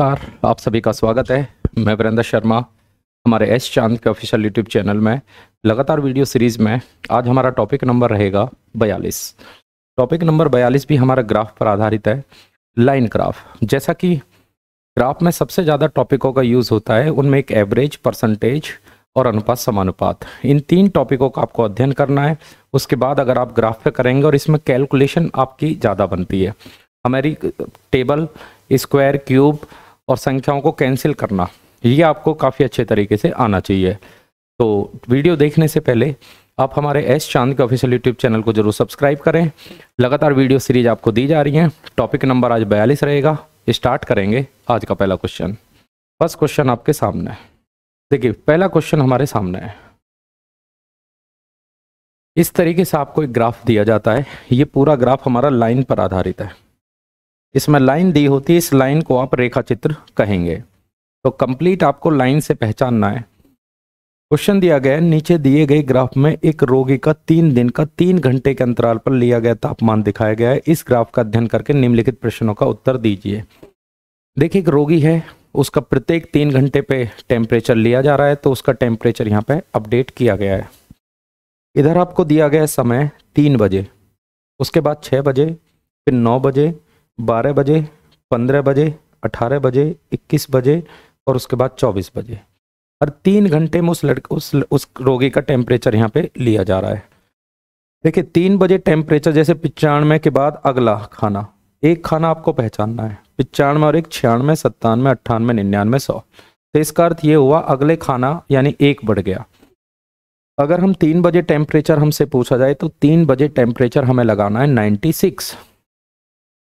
नमस्कार आप सभी का स्वागत है मैं वीरेंद्र शर्मा हमारे एस चांद के ऑफिशियल यूट्यूब चैनल में लगातार वीडियो सीरीज़ में आज हमारा टॉपिक नंबर रहेगा बयालीस टॉपिक नंबर बयालीस भी हमारा ग्राफ पर आधारित है लाइन ग्राफ जैसा कि ग्राफ में सबसे ज़्यादा टॉपिकों का यूज़ होता है उनमें एक एवरेज परसेंटेज और अनुपात समानुपात इन तीन टॉपिकों का आपको अध्ययन करना है उसके बाद अगर आप ग्राफ पे करेंगे और इसमें कैलकुलेशन आपकी ज़्यादा बनती है हमारी टेबल स्क्वायर क्यूब और संख्याओं को कैंसिल करना ये आपको काफ़ी अच्छे तरीके से आना चाहिए तो वीडियो देखने से पहले आप हमारे एस चांद के ऑफिशियल यूट्यूब चैनल को जरूर सब्सक्राइब करें लगातार वीडियो सीरीज आपको दी जा रही है टॉपिक नंबर आज बयालीस रहेगा स्टार्ट करेंगे आज का पहला क्वेश्चन फर्स्ट क्वेश्चन आपके सामने है देखिए पहला क्वेश्चन हमारे सामने है इस तरीके से आपको एक ग्राफ दिया जाता है ये पूरा ग्राफ हमारा लाइन पर आधारित है इसमें लाइन दी होती है इस लाइन को आप रेखा चित्र कहेंगे तो कंप्लीट आपको लाइन से पहचानना है क्वेश्चन दिया गया है नीचे दिए गए ग्राफ में एक रोगी का तीन दिन का तीन घंटे के अंतराल पर लिया गया तापमान दिखाया गया है इस ग्राफ का अध्ययन करके निम्नलिखित प्रश्नों का उत्तर दीजिए देखिए एक रोगी है उसका प्रत्येक तीन घंटे पे टेम्परेचर लिया जा रहा है तो उसका टेम्परेचर यहाँ पे अपडेट किया गया है इधर आपको दिया गया समय तीन बजे उसके बाद छः बजे फिर नौ बजे बारह बजे पंद्रह बजे अठारह बजे इक्कीस बजे और उसके बाद चौबीस बजे हर तीन घंटे में उस लड़के उस उस रोगी का टेम्परेचर यहाँ पे लिया जा रहा है देखिए तीन बजे टेम्परेचर जैसे पिचानवे के बाद अगला खाना एक खाना आपको पहचानना है पिचानवे और एक छियानवे सत्तानवे अट्ठानवे निन्यानवे सौ तो इसका अर्थ ये हुआ अगले खाना यानी एक बढ़ गया अगर हम तीन बजे टेम्परेचर हमसे पूछा जाए तो तीन बजे टेम्परेचर हमें लगाना है नाइन्टी सिक्स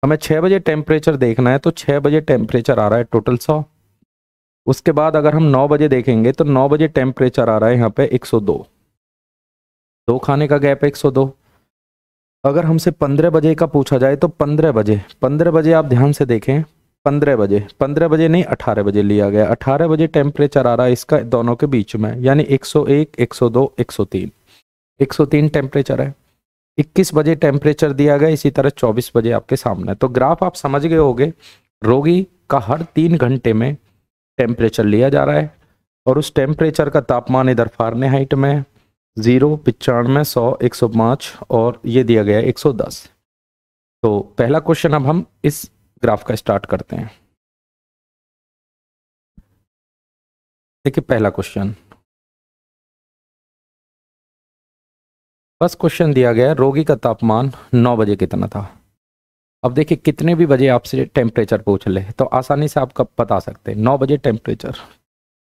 हमें छः बजे टेम्परेचर देखना है तो छः बजे टेम्परेचर आ रहा है टोटल सौ उसके बाद अगर हम नौ बजे देखेंगे तो नौ बजे टेम्परेचर आ रहा है यहाँ पे एक सौ दो दो खाने का गैप है एक सौ दो अगर हमसे पंद्रह बजे का पूछा जाए तो पंद्रह बजे पंद्रह बजे आप ध्यान से देखें पंद्रह बजे पंद्रह बजे नहीं अठारह बजे लिया गया अठारह बजे टेम्परेचर आ रहा है इसका दोनों के बीच में यानी एक सौ एक एक सौ दो एक सौ तीन एक सौ तीन टेम्परेचर है 21 बजे टेम्परेचर दिया गया इसी तरह 24 बजे आपके सामने तो ग्राफ आप समझ गए होंगे रोगी का हर तीन घंटे में टेम्परेचर लिया जा रहा है और उस टेम्परेचर का तापमान इधर फारने हाइट में ज़ीरो पिचानवे सौ एक सौ पाँच और ये दिया गया एक सौ दस तो पहला क्वेश्चन अब हम इस ग्राफ का स्टार्ट करते हैं देखिए पहला क्वेश्चन फर्स्ट क्वेश्चन दिया गया रोगी का तापमान नौ बजे कितना था अब देखिए कितने भी बजे आपसे टेम्परेचर पूछ ले तो आसानी से आप कब बता सकते हैं नौ बजे टेम्परेचर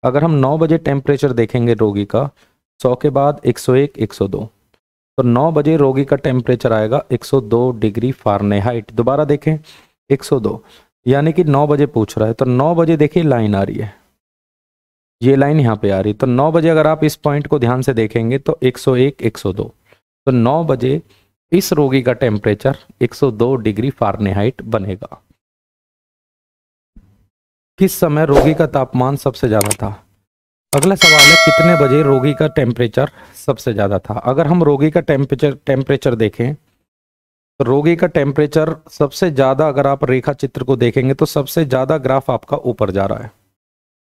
अगर हम नौ बजे टेम्परेचर देखेंगे रोगी का सौ के बाद एक सौ एक एक सौ दो तो नौ बजे रोगी का टेम्परेचर आएगा एक सौ दो डिग्री फारनेहाइट दोबारा देखें एक सौ दो यानी कि नौ बजे पूछ रहा है तो नौ बजे देखिए लाइन आ रही है ये लाइन यहाँ पे आ रही है तो नौ बजे अगर आप इस पॉइंट को ध्यान से देखेंगे तो एक सौ एक एक सौ दो तो 9 बजे इस रोगी का टेम्परेचर 102 डिग्री फारनेहाइट बनेगा किस समय रोगी का तापमान सबसे ज़्यादा था अगला सवाल है कितने बजे रोगी का टेम्परेचर सबसे ज़्यादा था अगर हम रोगी का टेम्परेचर टेम्परेचर देखें तो रोगी का टेम्परेचर सबसे ज़्यादा अगर आप रेखा चित्र को देखेंगे तो सबसे ज़्यादा ग्राफ आपका ऊपर जा रहा है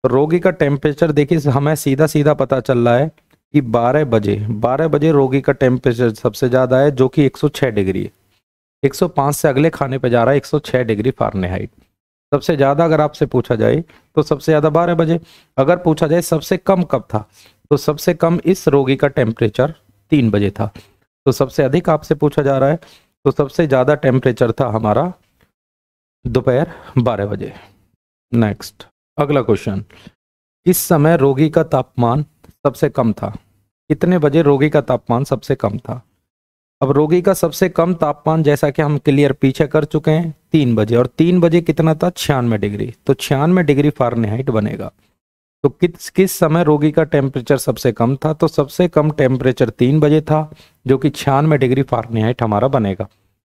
तो रोगी का टेम्परेचर देखिए हमें सीधा सीधा पता चल रहा है कि 12 बजे 12 बजे रोगी का टेम्परेचर सबसे ज़्यादा है जो कि 106 डिग्री है 105 से अगले खाने पे जा रहा है 106 डिग्री हाइट सबसे ज़्यादा अगर आपसे पूछा जाए तो सबसे ज़्यादा बारह बजे अगर पूछा जाए सबसे कम कब था तो सबसे कम इस रोगी का टेम्परेचर तीन बजे था तो सबसे अधिक आपसे पूछा जा रहा है तो सबसे ज़्यादा टेम्परेचर था हमारा दोपहर बारह बजे नेक्स्ट अगला क्वेश्चन इस समय रोगी का तापमान सबसे कम था कितने बजे रोगी का तापमान सबसे कम था अब रोगी का सबसे कम तापमान जैसा कि हम क्लियर पीछे कर चुके हैं तीन बजे और तीन बजे कितना था छियानवे डिग्री तो छियानवे डिग्री फारनेहाइट बनेगा तो किस किस समय रोगी का टेम्परेचर सबसे कम था तो सबसे कम टेम्परेचर तीन बजे था जो कि छियानवे डिग्री फारनेहाइट हमारा बनेगा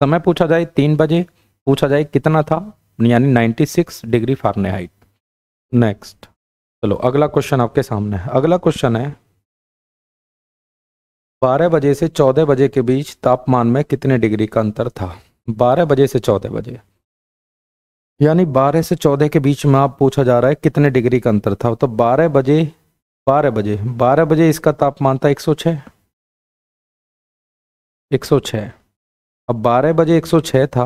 समय पूछा जाए तीन बजे पूछा जाए कितना था यानी सिक्स डिग्री फारनेहाइट नेक्स्ट चलो अगला क्वेश्चन आपके सामने है अगला क्वेश्चन है बारह बजे से चौदह बजे के बीच तापमान में कितने डिग्री का अंतर था बारह बजे से चौदह बजे यानी बारह से चौदह के बीच में आप पूछा जा रहा है कितने डिग्री का अंतर था तो बारह बजे बारह बजे बारह बजे इसका तापमान था एक सौ छः एक सौ छः अब बारह बजे एक सौ छः था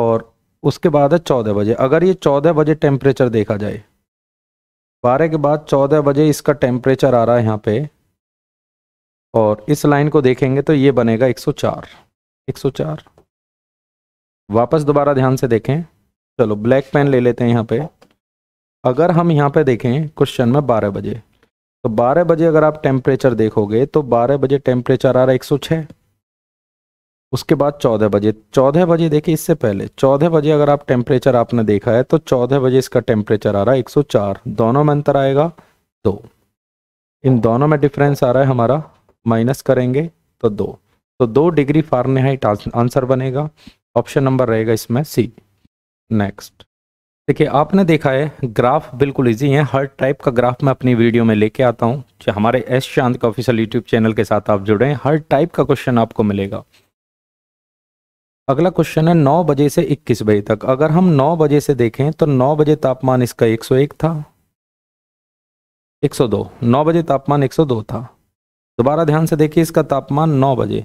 और उसके बाद है चौदह बजे अगर ये चौदह बजे टेम्परेचर देखा जाए बारह के बाद चौदह बजे इसका टेम्परेचर आ रहा है यहाँ पे और इस लाइन को देखेंगे तो ये बनेगा 104 104 वापस दोबारा ध्यान से देखें चलो ब्लैक पेन ले लेते हैं यहाँ पे अगर हम यहाँ पे देखें क्वेश्चन में 12 बजे तो 12 बजे अगर आप टेम्परेचर देखोगे तो 12 बजे टेम्परेचर आ रहा है 106 उसके बाद 14 बजे 14 बजे देखिए इससे पहले 14 बजे अगर आप टेम्परेचर आपने देखा है तो 14 बजे इसका टेम्परेचर आ रहा है 104 दोनों में अंतर आएगा दो इन दोनों में डिफरेंस आ रहा है हमारा माइनस करेंगे तो दो तो दो डिग्री फारनेहाइट आंसर बनेगा ऑप्शन नंबर रहेगा इसमें सी नेक्स्ट देखिए आपने देखा है ग्राफ बिल्कुल इजी है हर टाइप का ग्राफ मैं अपनी वीडियो में लेके आता हूँ हमारे एस शांत का ऑफिशियल यूट्यूब चैनल के साथ आप जुड़े हैं हर टाइप का क्वेश्चन आपको मिलेगा अगला क्वेश्चन है 9 बजे से 21 बजे तक अगर हम 9 बजे से देखें तो 9 बजे तापमान इसका 101 था 102 9 बजे तापमान 102 था दोबारा ध्यान से देखिए इसका तापमान नौ बजे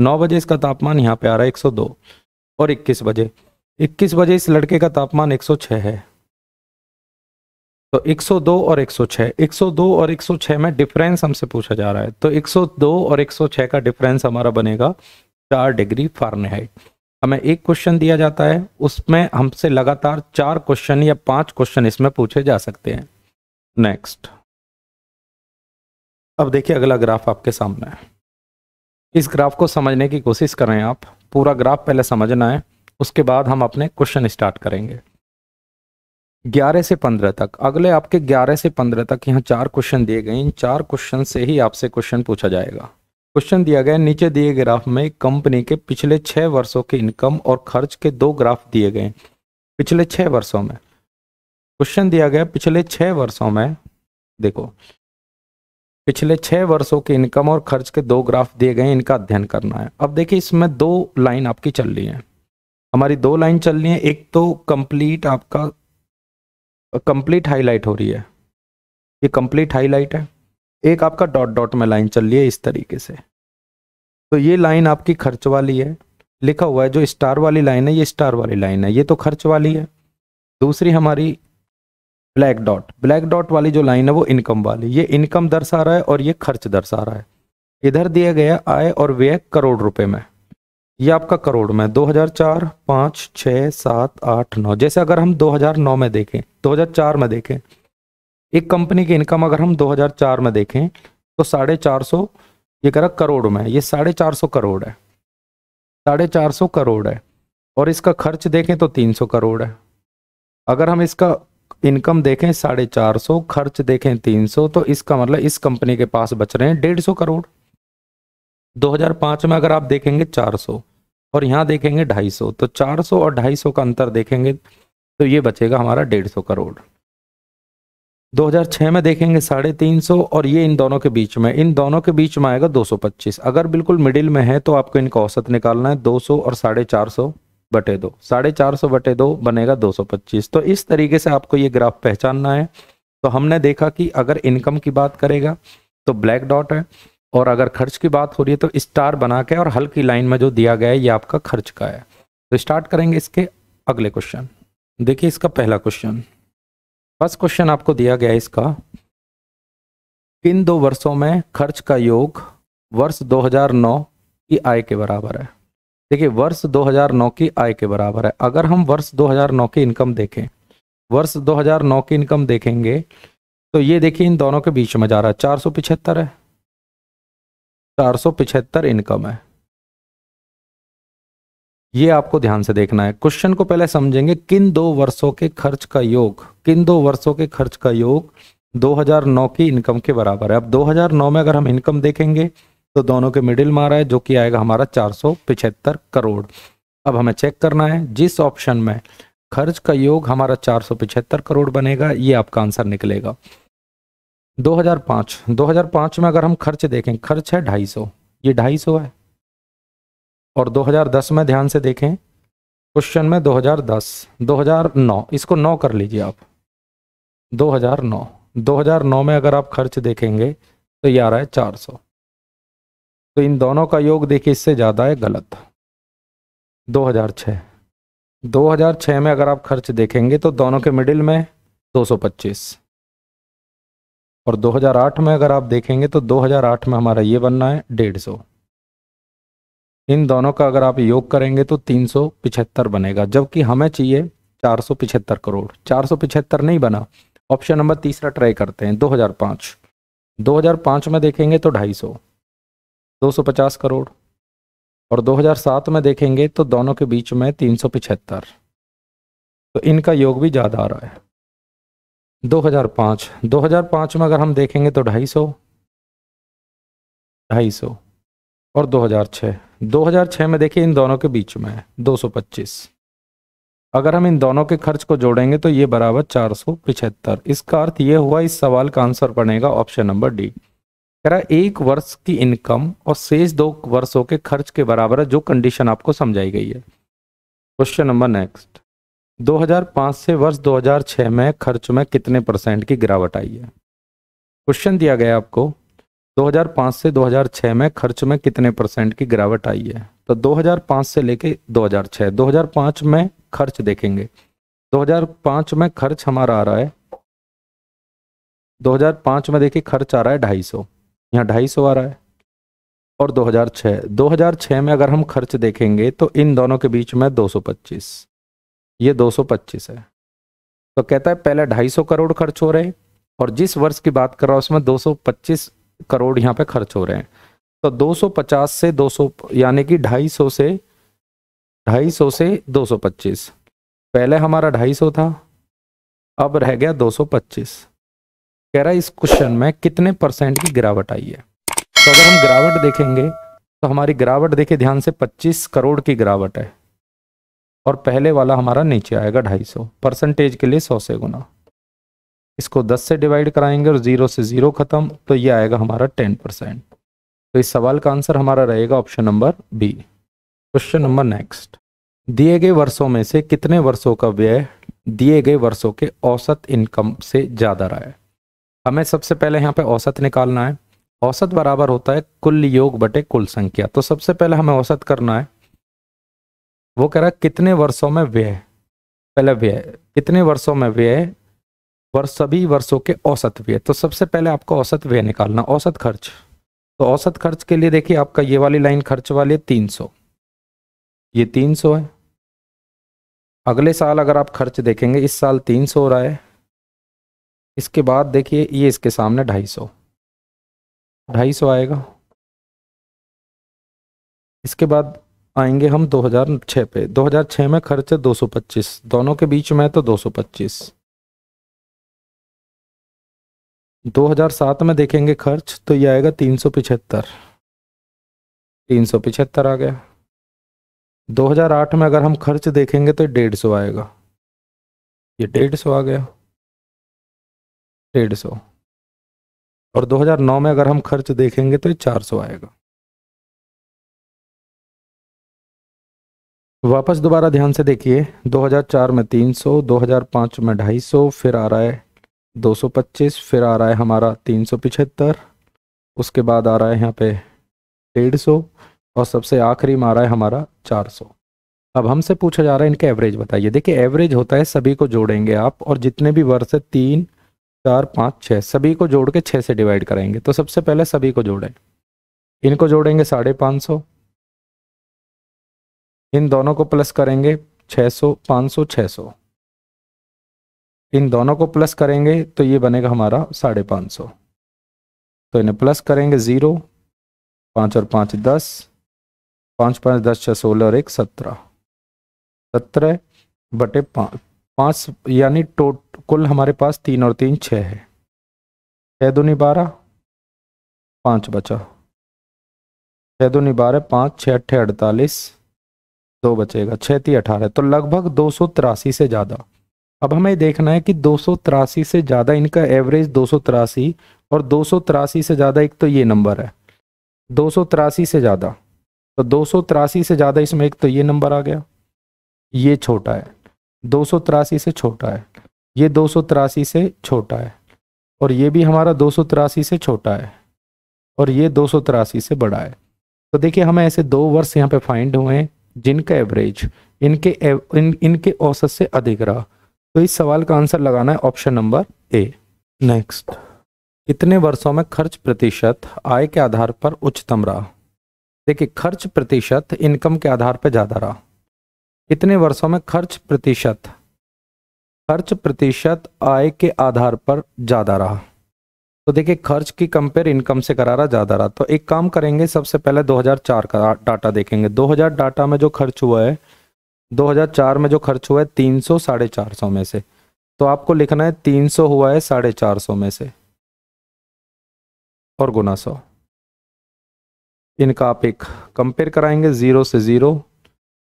नौ बजे इसका तापमान यहाँ पे आ रहा है एक सौ दो और इक्कीस बजे इक्कीस बजे इस लड़के का तापमान एक सौ छः है तो 102 और 106 102 और 106 में डिफरेंस हमसे पूछा जा रहा है तो 102 और 106 का डिफरेंस हमारा बनेगा चार डिग्री फारनेहाइट हमें एक क्वेश्चन दिया जाता है उसमें हमसे लगातार चार क्वेश्चन या पांच क्वेश्चन इसमें पूछे जा सकते हैं नेक्स्ट अब देखिए अगला ग्राफ आपके सामने है इस ग्राफ को समझने की कोशिश करें आप पूरा ग्राफ पहले समझना है उसके बाद हम अपने क्वेश्चन स्टार्ट करेंगे 11 से 15 तक अगले आपके 11 से 15 तक यहाँ चार क्वेश्चन दिए गए इन चार क्वेश्चन से ही आपसे क्वेश्चन पूछा जाएगा क्वेश्चन दिया गया नीचे दिए ग्राफ में कंपनी के पिछले छह वर्षों के इनकम और खर्च के दो ग्राफ दिए गए पिछले छह वर्षों में क्वेश्चन दिया गया पिछले छह वर्षों में देखो पिछले छह वर्षों के इनकम और खर्च के दो ग्राफ दिए गए इनका अध्ययन करना है अब देखिए इसमें दो लाइन आपकी चल रही है हमारी दो लाइन चल रही है एक तो कंप्लीट आपका कंप्लीट हाईलाइट हो रही है ये कंप्लीट हाईलाइट है एक आपका डॉट डॉट में लाइन चल रही है इस तरीके से तो ये लाइन आपकी खर्च वाली है लिखा हुआ है जो स्टार वाली लाइन है ये स्टार वाली लाइन है ये तो खर्च वाली है दूसरी हमारी ब्लैक डॉट ब्लैक डॉट वाली जो लाइन है वो इनकम वाली ये इनकम दर्शा रहा है और ये खर्च दर्शा रहा है इधर दिया गया आय और व्यय करोड़ रुपए में ये आपका करोड़ में 2004 5 6 7 8 9 जैसे अगर हम 2009 में देखें 2004 में देखें एक कंपनी की इनकम अगर हम 2004 में देखें तो साढ़े चार सौ ये रहा करोड़ में ये साढ़े चार सौ करोड़ है साढ़े चार सौ करोड़ है और इसका खर्च देखें तो तीन सौ करोड़ है अगर हम इसका इनकम देखें साढ़े चार सौ खर्च देखें तीन सौ तो इसका मतलब इस कंपनी के पास बच रहे हैं डेढ़ सौ करोड़ 2005 में अगर आप देखेंगे 400 और यहाँ देखेंगे 250 तो 400 और 250 का अंतर देखेंगे तो ये बचेगा हमारा 150 करोड़ 2006 में देखेंगे साढ़े तीन सौ और ये इन दोनों के बीच में इन दोनों के बीच में आएगा 225 अगर बिल्कुल मिडिल में है तो आपको इनका औसत निकालना है 200 और साढ़े चार सौ बटे दो साढ़े चार सौ बटे दो बनेगा दो सौ पच्चीस तो इस तरीके से आपको ये ग्राफ पहचानना है तो हमने देखा कि अगर इनकम की बात करेगा तो ब्लैक डॉट है और अगर खर्च की बात हो रही है तो स्टार बना के और हल्की लाइन में जो दिया गया है ये आपका खर्च का है तो स्टार्ट करेंगे इसके अगले क्वेश्चन देखिए इसका पहला क्वेश्चन फर्स्ट क्वेश्चन आपको दिया गया है इसका इन दो वर्षों में खर्च का योग वर्ष 2009 की आय के बराबर है देखिए वर्ष 2009 की आय के बराबर है अगर हम वर्ष 2009 की इनकम देखें वर्ष 2009 की इनकम देखेंगे तो ये देखिए इन दोनों के बीच में जा रहा है चार सौ पिछहत्तर है चार सौ पिछहत्तर इनकम है ये आपको ध्यान से देखना है क्वेश्चन को पहले समझेंगे किन दो वर्षों के खर्च का योग किन दो वर्षों के खर्च का योग 2009 की इनकम के बराबर है अब 2009 में अगर हम इनकम देखेंगे तो दोनों के मिडिल मारा है जो कि आएगा हमारा चार करोड़ अब हमें चेक करना है जिस ऑप्शन में खर्च का योग हमारा चार करोड़ बनेगा ये आपका आंसर निकलेगा 2005 2005 में अगर हम खर्च देखें खर्च है ढाई ये ढाई है और 2010 में ध्यान से देखें क्वेश्चन में 2010 2009 इसको 9 कर लीजिए आप 2009 2009 में अगर आप खर्च देखेंगे तो ये आ रहा है 400 तो इन दोनों का योग देखिए इससे ज़्यादा है गलत 2006 2006 में अगर आप खर्च देखेंगे तो दोनों के मिडिल में 225 और 2008 में अगर आप देखेंगे तो 2008 में हमारा ये बनना है डेढ़ सौ इन दोनों का अगर आप योग करेंगे तो तीन सौ पिछहत्तर बनेगा जबकि हमें चाहिए चार सौ पिछहत्तर करोड़ चार सौ पिछहत्तर नहीं बना ऑप्शन नंबर तीसरा ट्राई करते हैं 2005 2005 में देखेंगे तो ढाई सौ 250 करोड़ और 2007 में देखेंगे तो दोनों के बीच में तीन तो इनका योग भी ज़्यादा आ रहा है 2005 2005 में अगर हम देखेंगे तो ढाई सौ ढाई सौ और 2006 2006 में देखिए इन दोनों के बीच में सौ 225 अगर हम इन दोनों के खर्च को जोड़ेंगे तो ये बराबर चार इसका अर्थ ये हुआ इस सवाल का आंसर बनेगा ऑप्शन नंबर डी कह रहा है एक वर्ष की इनकम और शेष दो वर्षों के खर्च के बराबर है जो कंडीशन आपको समझाई गई है क्वेश्चन नंबर नेक्स्ट 2005 से वर्ष 2006 में खर्च में कितने परसेंट की गिरावट आई है क्वेश्चन दिया गया आपको 2005 से 2006 में खर्च में कितने परसेंट की गिरावट आई है तो 2005 से लेके 2006 2005 में खर्च देखेंगे 2005 में खर्च हमारा आ रहा है 2005 में देखिए खर्च आ रहा है ढाई सौ यहाँ ढाई सौ आ रहा है और 2006 2006 में अगर हम खर्च देखेंगे तो इन दोनों के बीच में 225 ये 225 है तो कहता है पहले 250 करोड़ खर्च हो रहे हैं और जिस वर्ष की बात कर रहा हूँ उसमें 225 करोड़ यहाँ पे खर्च हो रहे हैं तो 250 से 200 यानी कि 250 से 250 से 225 पहले हमारा 250 था अब रह गया 225 कह रहा है इस क्वेश्चन में कितने परसेंट की गिरावट आई है तो अगर हम गिरावट देखेंगे तो हमारी गिरावट देखे ध्यान से 25 करोड़ की गिरावट है और पहले वाला हमारा नीचे आएगा ढाई परसेंटेज के लिए सौ से गुना इसको 10 से डिवाइड कराएंगे और जीरो से जीरो खत्म तो ये आएगा हमारा 10 परसेंट तो इस सवाल का आंसर हमारा रहेगा option number B question number next दिए गए वर्षों में से कितने वर्षों का व्यय दिए गए वर्षों के औसत इनकम से ज़्यादा रहा है हमें सबसे पहले यहाँ पे औसत निकालना है औसत बराबर होता है कुल योग बटे कुल संख्या तो सबसे पहले हमें औसत करना है वो कह रहा है कितने वर्षों में व्यय पहले व्यय कितने वर्षों में व्यय वर्ष सभी वर्षों के औसत व्यय तो सबसे पहले आपको औसत व्यय निकालना औसत खर्च तो औसत खर्च के लिए देखिए आपका ये वाली लाइन खर्च वाली तीन सौ ये तीन सौ है अगले साल अगर आप खर्च देखेंगे इस साल तीन सौ हो रहा है इसके बाद देखिए ये इसके सामने ढाई सौ ढाई सौ आएगा इसके बाद आएंगे हम 2006 पे 2006 में खर्च है पच्चीस दोनों के बीच में है तो 225 2007 में देखेंगे खर्च तो ये आएगा तीन सौ पिछहत्तर तीन सौ पिछहत्तर आ गया 2008 में अगर हम खर्च देखेंगे तो डेढ़ सौ आएगा ये डेढ़ सौ आ गया डेढ़ सौ और 2009 में अगर हम खर्च देखेंगे तो ये सौ आएगा वापस दोबारा ध्यान से देखिए 2004 में 300 2005 में 250 फिर आ रहा है 225 फिर आ रहा है हमारा तीन उसके बाद आ रहा है यहाँ पे 150 और सबसे आखिरी में आ रहा है हमारा 400 अब हमसे पूछा जा रहा है इनके एवरेज बताइए देखिए एवरेज होता है सभी को जोड़ेंगे आप और जितने भी वर्ष है तीन चार पाँच छः सभी को जोड़ के छः से डिवाइड करेंगे तो सबसे पहले सभी को जोड़ें इनको जोड़ेंगे साढ़े पाँच सौ इन दोनों को प्लस करेंगे छः सौ पाँच सौ छः सौ इन दोनों को प्लस करेंगे तो ये बनेगा हमारा साढ़े पाँच सौ तो इन्हें प्लस करेंगे ज़ीरो पाँच और पाँच दस पाँच पाँच दस छः सोलह और एक सत्रह सत्रह बटे पाँच पाँच यानी टोट कुल हमारे पास तीन और तीन छः है छः दूनी बारह पाँच बचा छः दूनी बारह पाँच छः अट्ठे अड़तालीस दो बचेगा छः ती अठारह तो लगभग दो सौ तिरासी से ज़्यादा अब हमें देखना है कि दो सौ तिरासी से ज़्यादा इनका एवरेज दो सौ तिरासी और दो सौ तिरासी से ज़्यादा एक तो ये नंबर है दो सौ तिरासी से ज़्यादा तो दो सौ तिरासी से ज़्यादा इसमें एक तो ये नंबर आ गया ये छोटा है दो से छोटा है ये दो से छोटा है और ये भी हमारा दो से छोटा है और ये दो से बड़ा है तो देखिए हमें ऐसे दो वर्ष यहाँ पे फाइंड हुए हैं जिनका एवरेज इनके एव, इन, इनके औसत से अधिक रहा तो इस सवाल का आंसर लगाना है ऑप्शन नंबर ए नेक्स्ट कितने वर्षों में खर्च प्रतिशत आय के आधार पर उच्चतम रहा देखिए खर्च प्रतिशत इनकम के आधार पर ज़्यादा रहा कितने वर्षों में खर्च प्रतिशत खर्च प्रतिशत आय के आधार पर ज़्यादा रहा तो देखिए खर्च की कंपेयर इनकम से करा रहा ज़्यादा रहा तो एक काम करेंगे सबसे पहले 2004 का डाटा देखेंगे 2000 डाटा में जो खर्च हुआ है 2004 में जो खर्च हुआ है तीन सौ साढ़े चार सौ में से तो आपको लिखना है तीन सौ हुआ है साढ़े चार सौ में से और गुना सौ इनका आप एक कंपेयर कराएंगे ज़ीरो से ज़ीरो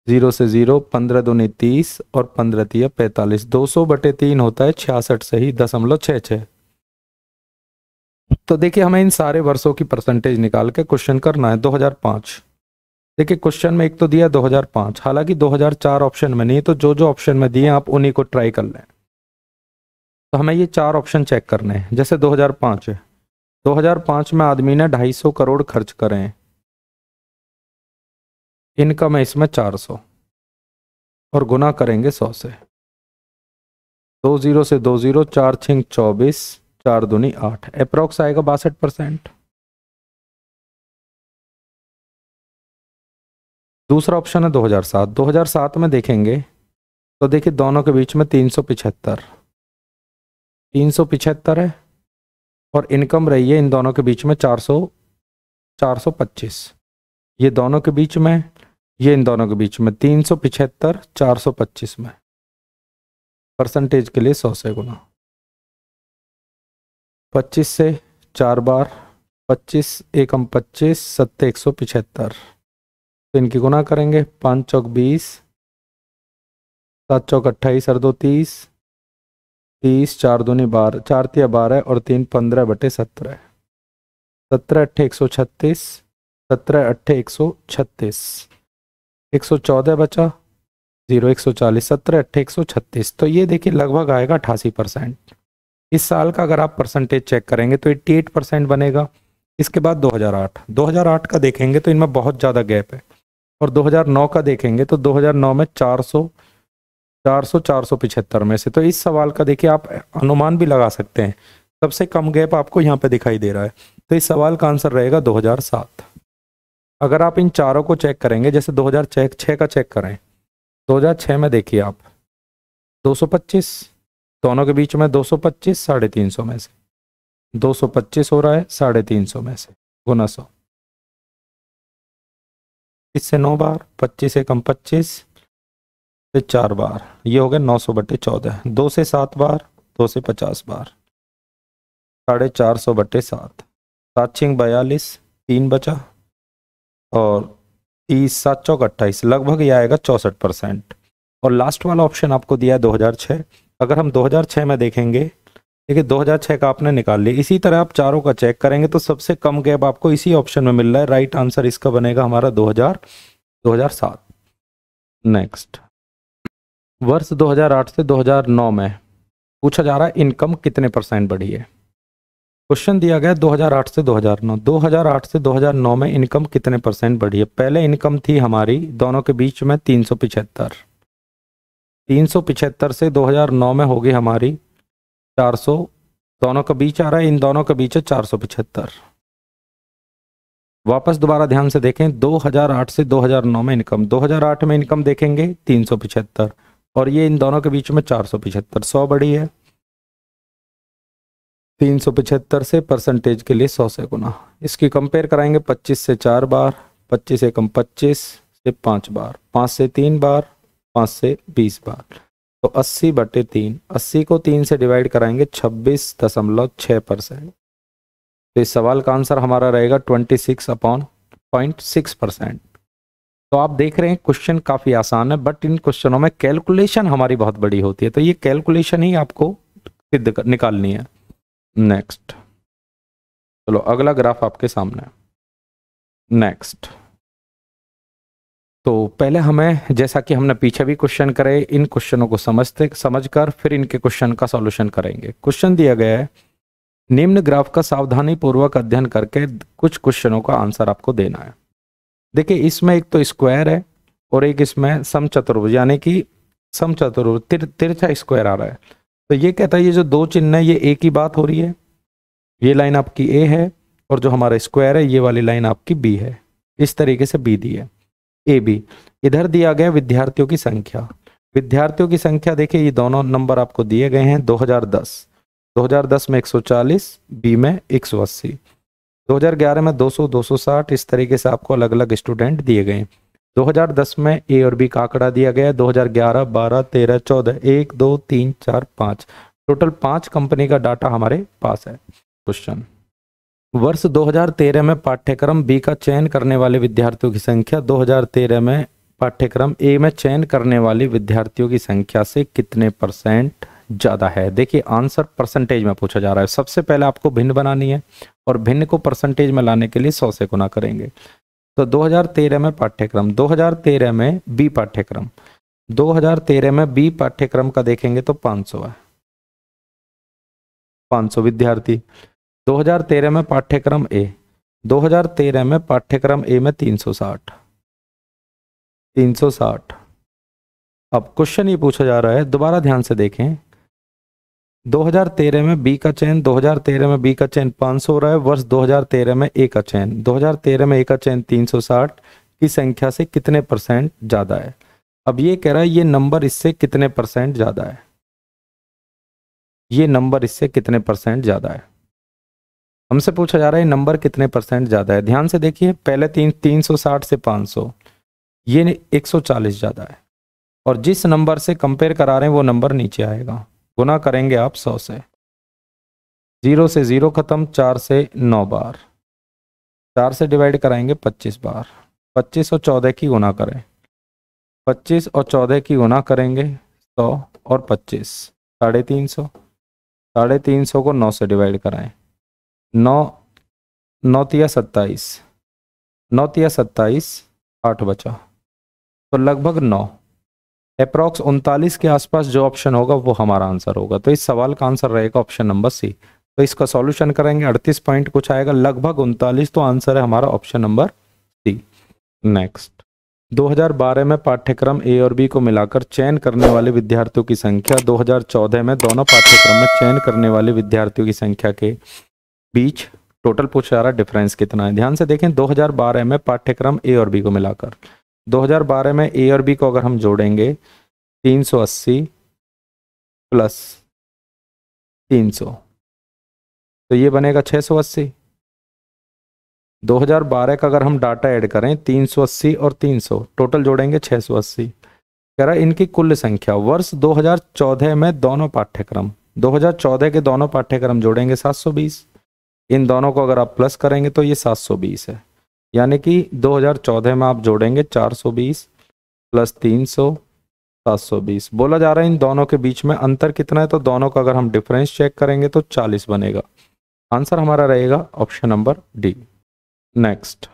जीरो से जीरो पंद्रह दूनी तीस और पंद्रह तीय पैंतालीस दो सौ बटे तीन होता है छियासठ से ही दशमलव छः छः तो देखिए हमें इन सारे वर्षों की परसेंटेज निकाल के क्वेश्चन करना है 2005 देखिए क्वेश्चन में एक तो दिया 2005 हालांकि 2004 ऑप्शन में नहीं तो जो जो ऑप्शन में दिए आप उन्हीं को ट्राई कर लें तो हमें ये चार ऑप्शन चेक करने हैं जैसे 2005 है 2005 में आदमी ने 250 करोड़ खर्च करें इनकम है इसमें चार सौ और गुना करेंगे सौ से दो जीरो से दो जीरो चार छिंग चौबीस चार दुनी आठ अप्रोक्स आएगा बासठ परसेंट दूसरा ऑप्शन है 2007 2007 में देखेंगे तो देखिए दोनों के बीच में तीन सौ पिछहत्तर तीन सौ पिछहत्तर है और इनकम रही है इन दोनों के बीच में चार सौ चार सौ पच्चीस ये दोनों के बीच में ये इन दोनों के बीच में तीन सौ पिछहत्तर चार सौ पच्चीस में परसेंटेज के लिए सौ से गुना पच्चीस से चार बार पच्चीस एकम पच्चीस सत्तर एक सौ पिछहत्तर तो इनकी गुना करेंगे पाँच चौक बीस सात चौक अट्ठाईस और दो तीस तीस चार दूनी बारह चार तिया बारह और तीन पंद्रह बटे सत्रह सत्रह अट्ठे एक सौ छत्तीस सत्रह अट्ठे एक सौ छत्तीस एक सौ चौदह बचा जीरो एक सौ चालीस सत्रह अट्ठे एक सौ छत्तीस तो ये देखिए लगभग आएगा अठासी परसेंट इस साल का अगर आप परसेंटेज चेक करेंगे तो एट्टी एट परसेंट बनेगा इसके बाद दो दो हज़ार आठ हज़ार आठ का देखेंगे तो इनमें बहुत ज़्यादा गैप है और दो हज़ार नौ का देखेंगे तो दो हज़ार नौ में चार चार सौ सौ चार सौ पिछहत्तर में से तो इस सवाल का देखिए आप अनुमान भी लगा सकते हैं सबसे कम गैप आपको यहाँ पे दिखाई दे रहा है तो इस सवाल का आंसर रहेगा दो हज़ार सात अगर आप इन चारों को चेक करेंगे जैसे 2006 का चेक करें 2006 में देखिए आप 225 दोनों के बीच में 225 साढ़े तीन सौ में से 225 हो रहा है साढ़े तीन सौ में से गुना सौ इससे नौ बार पच्चीस कम पच्चीस से चार बार ये हो गया नौ सौ बटे चौदह दो से सात बार दो से पचास बार साढ़े चार सौ बटे सात सात छिंग बयालीस तीन बचा और तीस सात चौक अट्ठाईस लगभग ये आएगा चौंसठ परसेंट और लास्ट वाला ऑप्शन आपको दिया है छः अगर हम दो हज़ार छः में देखेंगे देखिए दो हज़ार छः का आपने निकाल लिया इसी तरह आप चारों का चेक करेंगे तो सबसे कम गैप आपको इसी ऑप्शन में मिल रहा है राइट आंसर इसका बनेगा हमारा हज़ार सात नेक्स्ट वर्ष 2008 से 2009 में पूछा जा रहा है इनकम कितने परसेंट बढ़ी है क्वेश्चन दिया गया 2008 से 2009 2008 से 2009 में इनकम कितने परसेंट बढ़ी है पहले इनकम थी हमारी दोनों के बीच में तीन सौ पिछहत्तर तीन सौ पिछहत्तर से 2009 में होगी हमारी 400 दोनों के बीच आ रहा है इन दोनों के बीच है चार सौ पिछहत्तर वापस दोबारा ध्यान से देखें 2008 से 2009 में इनकम 2008 में इनकम देखेंगे तीन सौ पिछहत्तर और ये इन दोनों के बीच में चार सौ सौ बढ़ी है तीन सौ पिछहत्तर से परसेंटेज के लिए सौ से गुना इसकी कंपेयर कराएंगे पच्चीस से चार बार पच्चीस एकम पच्चीस से पाँच बार पाँच से तीन बार पाँच से बीस बार तो अस्सी बटे तीन अस्सी को तीन से डिवाइड कराएंगे छब्बीस दशमलव छः परसेंट तो इस सवाल का आंसर हमारा रहेगा twenty six upon point six percent तो आप देख रहे हैं क्वेश्चन काफ़ी आसान है बट इन क्वेश्चनों में कैलकुलेशन हमारी बहुत बड़ी होती है तो ये कैलकुलेशन ही आपको सिद्ध निकालनी है नेक्स्ट चलो अगला ग्राफ आपके सामने नेक्स्ट तो पहले हमें जैसा कि हमने पीछे भी क्वेश्चन करे इन क्वेश्चनों को समझते समझकर फिर इनके क्वेश्चन का सॉल्यूशन करेंगे क्वेश्चन दिया गया है निम्न ग्राफ का सावधानी पूर्वक अध्ययन करके कुछ क्वेश्चनों का आंसर आपको देना है देखिए इसमें एक तो स्क्वायर है और एक इसमें समचतुर्भुज यानी कि समचतुर्भुज तिर, तिरछा स्क्वायर आ रहा है तो ये कहता है ये जो दो चिन्ह है ये ए की बात हो रही है ये लाइन आपकी ए है और जो हमारा स्क्वायर है ये वाली लाइन आपकी बी है इस तरीके से बी दी है ए बी इधर दिया गया विद्यार्थियों की संख्या विद्यार्थियों की संख्या देखिए ये दोनों नंबर आपको दिए गए हैं 2010 2010 में 140 बी में 180 2011 में 200 260 इस तरीके से आपको अलग अलग स्टूडेंट दिए गए हैं 2010 में ए और बी का आंकड़ा दिया गया 2011, 12, 13, 14, एक दो तीन चार पांच टोटल पांच कंपनी का डाटा हमारे पास है क्वेश्चन वर्ष 2013 में पाठ्यक्रम बी का चयन करने वाले विद्यार्थियों की संख्या 2013 में पाठ्यक्रम ए में चयन करने वाले विद्यार्थियों की संख्या से कितने परसेंट ज़्यादा है देखिए आंसर परसेंटेज में पूछा जा रहा है सबसे पहले आपको भिन्न बनानी है और भिन्न को परसेंटेज में लाने के लिए सौ से गुना करेंगे तो 2013 में पाठ्यक्रम 2013 में बी पाठ्यक्रम 2013 में बी पाठ्यक्रम का देखेंगे तो 500 है 500 विद्यार्थी 2013 में पाठ्यक्रम ए 2013 में पाठ्यक्रम ए में 360 360 अब क्वेश्चन ये पूछा जा रहा है दोबारा ध्यान से देखें 2013 में बी का चयन 2013 में बी का चयन 500 हो रहा है वर्ष 2013 में ए का चयन 2013 में ए का चयन 360 की संख्या से कितने परसेंट ज़्यादा है अब ये कह रहा है ये नंबर इससे कितने परसेंट ज़्यादा है ये नंबर इससे कितने परसेंट ज़्यादा है हमसे पूछा जा रहा है नंबर कितने परसेंट ज़्यादा है ध्यान से देखिए पहले तीन तीन सौ साठ से पाँच सौ ये एक सौ चालीस ज़्यादा है और जिस नंबर से कंपेयर करा रहे हैं वो नंबर नीचे आएगा गुना करेंगे आप सौ से ज़ीरो से ज़ीरो ख़त्म चार से नौ बार चार से डिवाइड कराएंगे पच्चीस बार पच्चीस और चौदह की गुना करें पच्चीस और चौदह की गुना करेंगे सौ और पच्चीस साढ़े तीन सौ साढ़े तीन सौ को नौ से डिवाइड कराएं नौ तिया सत्ताईस नौ तिया सत्ताईस आठ बचा तो लगभग नौ अप्रॉक्स उनतालीस के आसपास जो ऑप्शन होगा वो हमारा आंसर होगा तो इस सवाल का आंसर रहेगा ऑप्शन नंबर सी तो इसका सॉल्यूशन करेंगे अड़तीस पॉइंट कुछ आएगा लगभग उनतालीस तो आंसर है हमारा ऑप्शन नंबर सी नेक्स्ट 2012 में पाठ्यक्रम ए और बी को मिलाकर चयन करने वाले विद्यार्थियों की संख्या 2014 में दोनों पाठ्यक्रम में चयन करने वाले विद्यार्थियों की संख्या के बीच टोटल पूछा जा रहा डिफरेंस कितना है ध्यान से देखें 2012 में पाठ्यक्रम ए और बी को मिलाकर 2012 में ए और बी को अगर हम जोड़ेंगे 380 प्लस 300 तो ये बनेगा 680 2012 का अगर हम डाटा ऐड करें 380 और 300 टोटल जोड़ेंगे 680 कह रहा इनकी कुल संख्या वर्ष 2014 में दोनों पाठ्यक्रम 2014 के दोनों पाठ्यक्रम जोड़ेंगे 720 इन दोनों को अगर आप प्लस करेंगे तो ये 720 है यानी कि 2014 में आप जोड़ेंगे 420 प्लस 300 720 बोला जा रहा है इन दोनों के बीच में अंतर कितना है तो दोनों का अगर हम डिफरेंस चेक करेंगे तो 40 बनेगा आंसर हमारा रहेगा ऑप्शन नंबर डी नेक्स्ट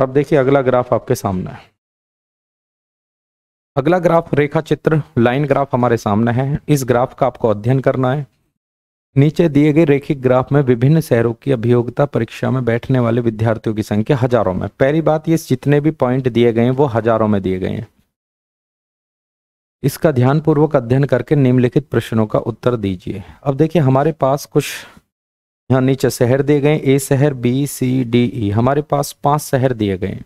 अब देखिए अगला ग्राफ आपके सामने है अगला ग्राफ रेखा चित्र लाइन ग्राफ हमारे सामने है इस ग्राफ का आपको अध्ययन करना है नीचे दिए गए रेखिक ग्राफ में विभिन्न शहरों की अभियोगता परीक्षा में बैठने वाले विद्यार्थियों की संख्या हजारों में पहली बात ये जितने भी पॉइंट दिए गए हैं वो हजारों में दिए गए हैं इसका ध्यानपूर्वक अध्ययन करके निम्नलिखित प्रश्नों का उत्तर दीजिए अब देखिए हमारे पास कुछ यहाँ नीचे शहर दिए गए ए शहर बी सी डी ई हमारे पास पांच शहर दिए गए हैं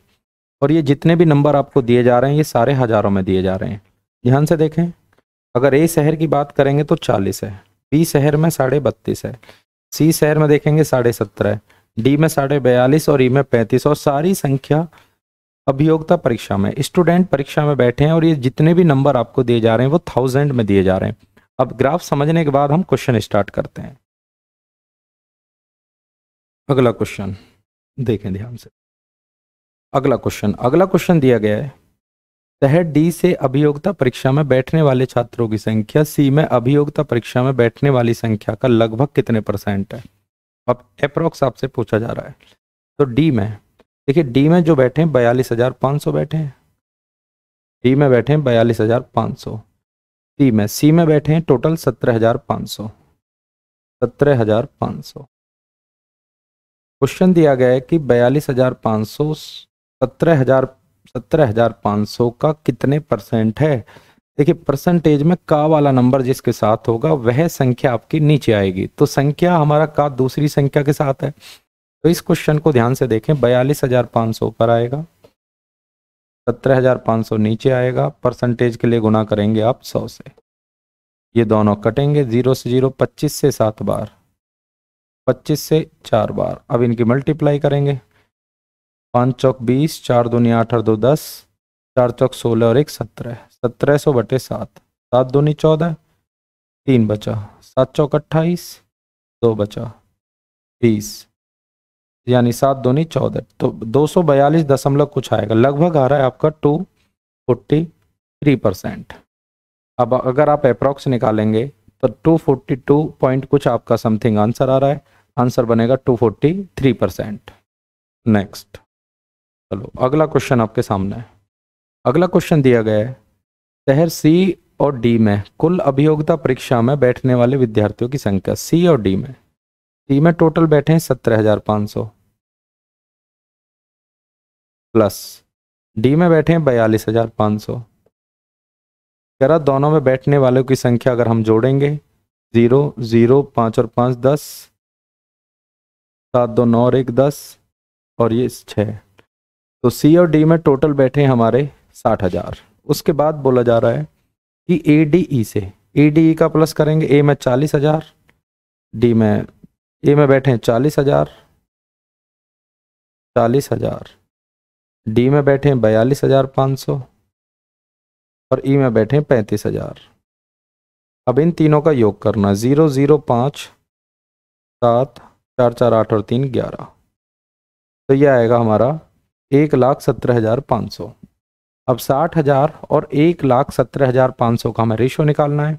और ये जितने भी नंबर आपको दिए जा रहे हैं ये सारे हजारों में दिए जा रहे हैं ध्यान से देखें अगर ए शहर की बात करेंगे तो चालीस है बी शहर में साढ़े बत्तीस है सी शहर में देखेंगे साढ़े सत्रह है डी में साढ़े बयालीस और ई में पैंतीस और सारी संख्या अभियोगता परीक्षा में स्टूडेंट परीक्षा में बैठे हैं और ये जितने भी नंबर आपको दिए जा रहे हैं वो थाउजेंड में दिए जा रहे हैं अब ग्राफ समझने के बाद हम क्वेश्चन स्टार्ट करते हैं अगला क्वेश्चन देखें ध्यान से अगला क्वेश्चन अगला क्वेश्चन दिया गया है तहत डी से अभियोगता परीक्षा में बैठने वाले छात्रों की संख्या सी में अभियोगता परीक्षा में बैठने वाली संख्या का लगभग कितने परसेंट है अब अप्रोक्स आपसे पूछा जा रहा है तो डी में देखिए डी में जो बैठे हैं बयालीस हजार पाँच सौ बैठे हैं डी में बैठे हैं बयालीस हजार पाँच सौ सी में सी में बैठे हैं टोटल सत्रह हजार पाँच सौ सत्रह हजार पाँच सौ क्वेश्चन दिया गया है कि बयालीस हजार पाँच सौ सत्रह हजार सत्रह हजार पाँच सौ का कितने परसेंट है देखिए परसेंटेज में का वाला नंबर जिसके साथ होगा वह संख्या आपकी नीचे आएगी तो संख्या हमारा का दूसरी संख्या के साथ है तो इस क्वेश्चन को ध्यान से देखें बयालीस हजार पाँच सौ पर आएगा सत्रह हजार पाँच सौ नीचे आएगा परसेंटेज के लिए गुना करेंगे आप सौ से ये दोनों कटेंगे जीरो से जीरो पच्चीस से सात बार पच्चीस से चार बार अब इनकी मल्टीप्लाई करेंगे पाँच चौक बीस चार दूनी आठ और दो दस चार चौक सोलह और एक सत्रह सत्रह सौ बटे सात सात दूनी चौदह तीन बचा सात चौक अट्ठाईस दो बचा बीस यानी सात दूनी चौदह तो दो सौ बयालीस दशमलव कुछ आएगा लगभग आ रहा है आपका टू फोर्टी थ्री परसेंट अब अगर आप अप्रॉक्स निकालेंगे तो टू फोर्टी टू पॉइंट कुछ आपका समथिंग आंसर आ रहा है आंसर बनेगा two forty three percent next चलो अगला क्वेश्चन आपके सामने है अगला क्वेश्चन दिया गया है शहर सी और डी में कुल अभियोगिता परीक्षा में बैठने वाले विद्यार्थियों की संख्या सी और डी में सी में टोटल बैठे हैं सत्रह हजार पाँच सौ प्लस डी में बैठे हैं बयालीस हजार पाँच सौ जरा दोनों में बैठने वालों की संख्या अगर हम जोड़ेंगे ज़ीरो ज़ीरो पाँच और पाँच दस सात दो नौ और एक दस और ये छः तो सी और डी में टोटल बैठे हमारे साठ हजार उसके बाद बोला जा रहा है कि ए डी ई से ए डी ई का प्लस करेंगे ए में चालीस हजार डी में ए में बैठे हैं चालीस हजार चालीस हजार डी में बैठे हैं बयालीस हजार पाँच सौ और ई e में बैठे हैं पैंतीस हजार अब इन तीनों का योग करना ज़ीरो ज़ीरो पाँच सात चार चार आठ और तीन ग्यारह तो यह आएगा हमारा एक लाख सत्रह हज़ार पाँच सौ अब साठ हज़ार और एक लाख सत्रह हज़ार पाँच सौ का हमें रेशो निकालना है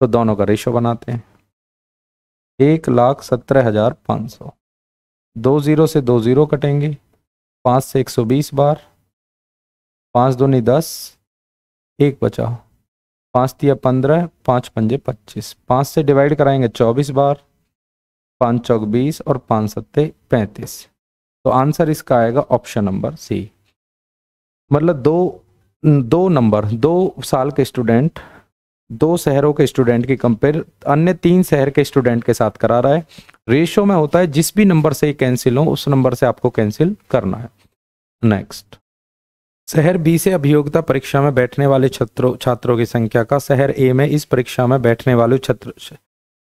तो दोनों का रेशो बनाते हैं एक लाख सत्रह हज़ार पाँच सौ दो ज़ीरो से दो ज़ीरो कटेंगे पाँच से एक सौ बीस बार पाँच दूनी दस एक बचा पाँच दिया पंद्रह पाँच पंजे पच्चीस पाँच से डिवाइड कराएंगे चौबीस बार पाँच चौक बीस और पाँच सत्ते पैंतीस तो आंसर इसका आएगा ऑप्शन नंबर सी मतलब दो दो नंबर दो साल के स्टूडेंट दो शहरों के स्टूडेंट की कंपेयर अन्य तीन शहर के स्टूडेंट के साथ करा रहा है रेशो में होता है जिस भी नंबर से ही कैंसिल हो उस नंबर से आपको कैंसिल करना है नेक्स्ट शहर बी से अभियोगिता परीक्षा में बैठने वाले छात्रों छात्रों की संख्या का शहर ए में इस परीक्षा में बैठने वाले छात्र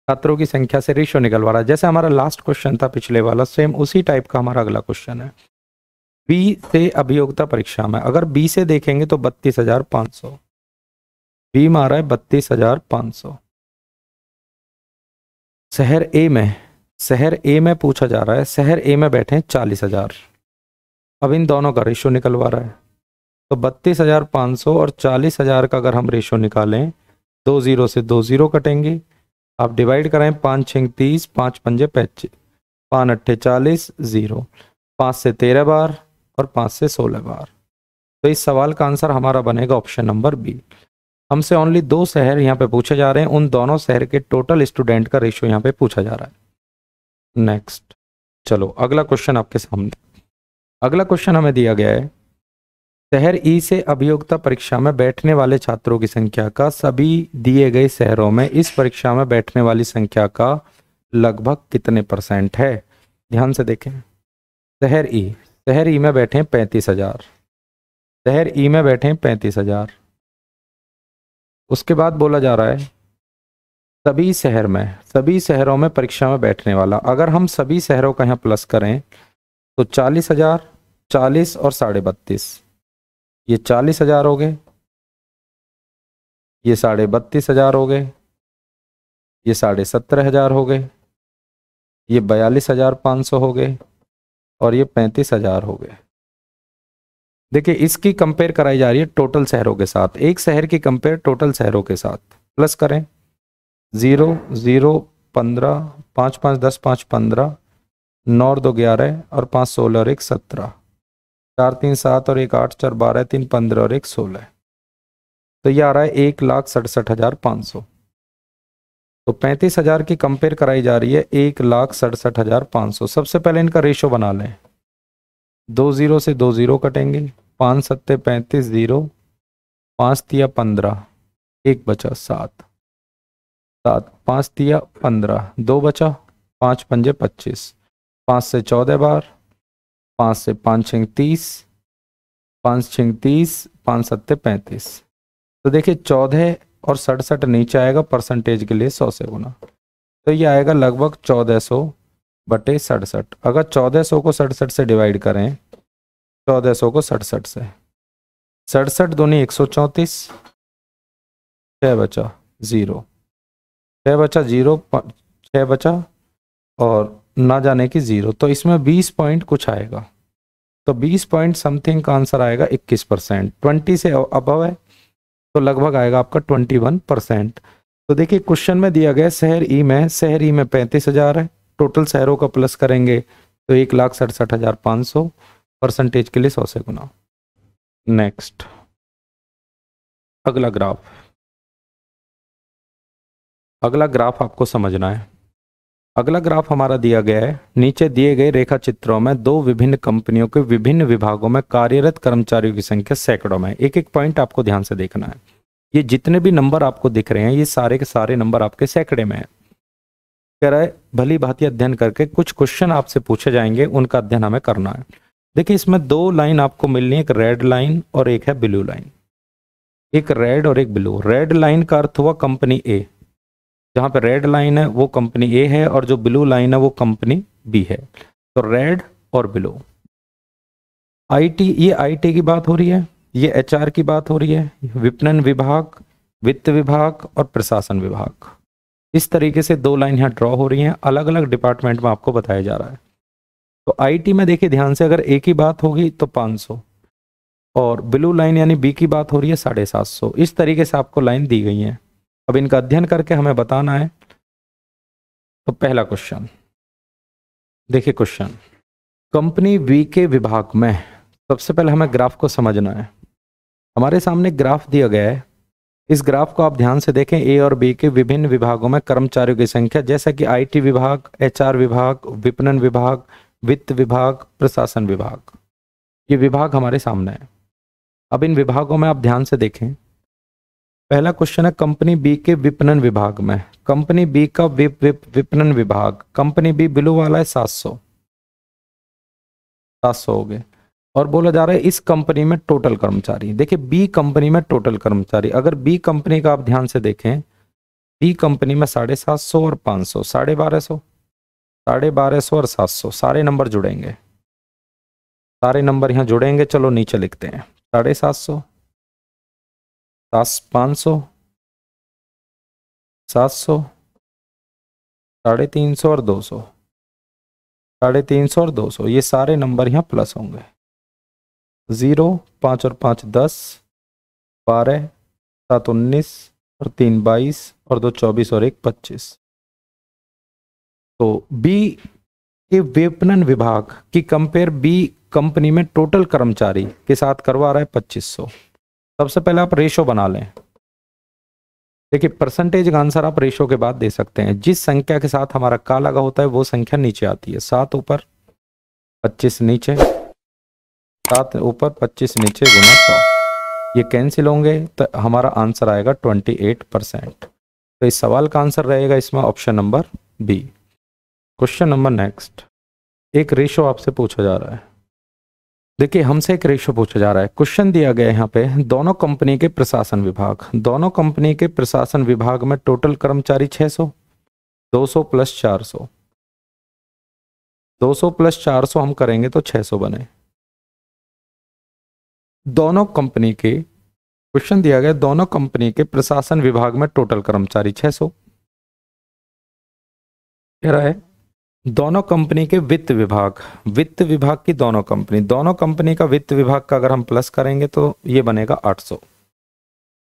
छात्रों की संख्या से रेशियो निकलवा रहा है जैसे हमारा लास्ट क्वेश्चन था पिछले वाला सेम उसी टाइप का हमारा अगला क्वेश्चन है बी से अभियोगता परीक्षा में अगर बी से देखेंगे तो बत्तीस हजार पाँच सौ बी में आ रहा है बत्तीस हजार पाँच सौ शहर ए में शहर ए में पूछा जा रहा है शहर ए में बैठे हैं चालीस हजार अब इन दोनों का रेशो निकलवा रहा है तो बत्तीस हजार पाँच सौ और चालीस हजार का अगर हम रेशो निकालें दो जीरो से दो जीरो कटेंगे आप डिवाइड कराएं पाँच छः तीस पाँच पंजे पैंतीस पाँच अट्ठे चालीस ज़ीरो पाँच से तेरह बार और पाँच से सोलह बार तो इस सवाल का आंसर हमारा बनेगा ऑप्शन नंबर बी हमसे ओनली दो शहर यहाँ पे पूछे जा रहे हैं उन दोनों शहर के टोटल स्टूडेंट का रेशियो यहाँ पे पूछा जा रहा है नेक्स्ट चलो अगला क्वेश्चन आपके सामने अगला क्वेश्चन हमें दिया गया है शहर ई से अभियोक्ता परीक्षा में बैठने वाले छात्रों की संख्या का सभी दिए गए शहरों में इस परीक्षा में बैठने वाली संख्या का लगभग कितने परसेंट है ध्यान से देखें शहर ई शहर ई में बैठे पैंतीस हजार शहर ई में बैठे पैंतीस हजार उसके बाद बोला जा रहा है सभी शहर में सभी शहरों में परीक्षा में बैठने वाला अगर हम सभी शहरों का यहाँ प्लस करें तो चालीस हजार चालीस और साढ़े बत्तीस ये चालीस हजार हो गए ये साढ़े बत्तीस हजार हो गए ये साढ़े सत्रह हजार हो गए ये बयालीस हजार पाँच सौ हो गए और ये पैंतीस हजार हो गए देखिए इसकी कंपेयर कराई जा रही है टोटल शहरों के साथ एक शहर की कंपेयर टोटल शहरों के साथ प्लस करें ज़ीरो ज़ीरो पंद्रह पाँच पाँच दस पाँच पंद्रह नौ दो ग्यारह और पाँच सोलह और एक सत्रह चार तीन सात और एक आठ चार बारह तीन पंद्रह और एक सोलह तो ये आ रहा है एक लाख सड़सठ हज़ार पाँच सौ तो पैंतीस हज़ार की कंपेयर कराई जा रही है एक लाख सड़सठ हज़ार पाँच सौ सबसे पहले इनका रेशो बना लें दो ज़ीरो से दो ज़ीरो कटेंगे पाँच सत्ते पैंतीस ज़ीरो पाँच तिया पंद्रह एक बचा सात सात पाँच तिया पंद्रह दो बचा पाँच पंजे पच्चीस पाँच से चौदह बार पाँच से पाँच छः तीस पाँच छः तीस पाँच सत्ते पैंतीस तो देखिए चौदह और सड़सठ नीचे आएगा परसेंटेज के लिए सौ से गुना तो ये आएगा लगभग चौदह सौ बटे सड़सठ अगर चौदह सौ को सड़सठ से डिवाइड करें चौदह सौ को सड़सठ से सड़सठ दूनी एक सौ चौंतीस छः बचा ज़ीरो छः बचा ज़ीरो छः बचा और ना जाने की ज़ीरो तो इसमें बीस पॉइंट कुछ आएगा तो 20 पॉइंट समथिंग का आंसर आएगा 21 परसेंट ट्वेंटी से अबव है तो लगभग आएगा आपका 21 परसेंट तो देखिए क्वेश्चन में दिया गया शहर ई में शहर ई में पैंतीस हजार है टोटल शहरों का प्लस करेंगे तो एक लाख सड़सठ हजार पाँच सौ परसेंटेज के लिए सौ से गुना नेक्स्ट अगला ग्राफ अगला ग्राफ आपको समझना है अगला ग्राफ हमारा दिया गया है नीचे दिए गए रेखा चित्रों में दो विभिन्न कंपनियों के विभिन्न विभागों में कार्यरत कर्मचारियों की संख्या सैकड़ों में एक एक पॉइंट आपको ध्यान से देखना है ये जितने भी नंबर आपको दिख रहे हैं ये सारे के सारे नंबर आपके सैकड़े में है कह रहा है भली भांति अध्ययन करके कुछ क्वेश्चन आपसे पूछे जाएंगे उनका अध्ययन हमें करना है देखिए इसमें दो लाइन आपको मिलनी है एक रेड लाइन और एक है ब्लू लाइन एक रेड और एक ब्लू रेड लाइन का अर्थ हुआ कंपनी ए जहाँ पर रेड लाइन है वो कंपनी ए है और जो ब्लू लाइन है वो कंपनी बी है तो रेड और ब्लू आईटी ये आईटी की बात हो रही है ये एचआर की बात हो रही है विपणन विभाग वित्त विभाग और प्रशासन विभाग इस तरीके से दो लाइन यहाँ ड्रॉ हो रही हैं अलग अलग डिपार्टमेंट में आपको बताया जा रहा है तो आईटी में देखिए ध्यान से अगर ए की बात होगी तो 500 और ब्लू लाइन यानी बी की बात हो रही है साढ़े सात सौ इस तरीके से आपको लाइन दी गई है अब इनका अध्ययन करके हमें बताना है तो पहला क्वेश्चन देखिए क्वेश्चन कंपनी वी के विभाग में सबसे पहले हमें ग्राफ को समझना है हमारे सामने ग्राफ दिया गया है इस ग्राफ को आप ध्यान से देखें ए और बी के विभिन्न विभागों में कर्मचारियों की संख्या जैसा कि आईटी विभाग एचआर विभाग विपणन विभाग वित्त विभाग प्रशासन विभाग ये विभाग हमारे सामने है अब इन विभागों में आप ध्यान से देखें पहला क्वेश्चन है कंपनी बी के विपणन विभाग में कंपनी बी का विप विप विपणन विभाग कंपनी बी बिलो वाला है सात सौ सात सौ हो गए और बोला जा रहा है इस कंपनी में टोटल कर्मचारी देखिए बी कंपनी में टोटल कर्मचारी अगर बी कंपनी का आप ध्यान से देखें बी कंपनी में साढ़े सात सौ और पाँच सौ साढ़े बारह सौ साढ़े बारह सौ और सात सौ सारे नंबर जुड़ेंगे सारे नंबर यहाँ जुड़ेंगे चलो नीचे लिखते हैं साढ़े सात सौ सात पाँच सौ सात सौ साढ़े तीन सौ और दो सौ साढ़े तीन सौ और दो सौ ये सारे नंबर यहाँ प्लस होंगे ज़ीरो पाँच और पाँच दस बारह सात उन्नीस और तीन बाईस और दो चौबीस और एक पच्चीस तो बी के विपणन विभाग की कंपेयर बी कंपनी में टोटल कर्मचारी के साथ करवा रहा है पच्चीस सौ सबसे पहले आप रेशो बना लें देखिए परसेंटेज का आंसर आप रेशो के बाद दे सकते हैं जिस संख्या के साथ हमारा का लगा होता है वो संख्या नीचे आती है सात ऊपर पच्चीस नीचे सात ऊपर पच्चीस नीचे गुना सौ ये कैंसिल होंगे तो हमारा आंसर आएगा ट्वेंटी एट परसेंट तो इस सवाल का आंसर रहेगा इसमें option number B question number next एक रेशो आपसे पूछा जा रहा है देखिए हमसे एक रेशो पूछा जा रहा है क्वेश्चन दिया गया यहाँ पे दोनों कंपनी के प्रशासन विभाग दोनों कंपनी के प्रशासन विभाग में टोटल कर्मचारी 600 200 प्लस 400 200 प्लस 400 हम करेंगे तो 600 बने दोनों कंपनी के क्वेश्चन दिया गया दोनों कंपनी के प्रशासन विभाग में टोटल कर्मचारी छह कह रहा है दोनों कंपनी के वित्त विभाग वित्त विभाग की दोनों कंपनी दोनों कंपनी का वित्त विभाग का अगर हम प्लस करेंगे तो ये बनेगा 800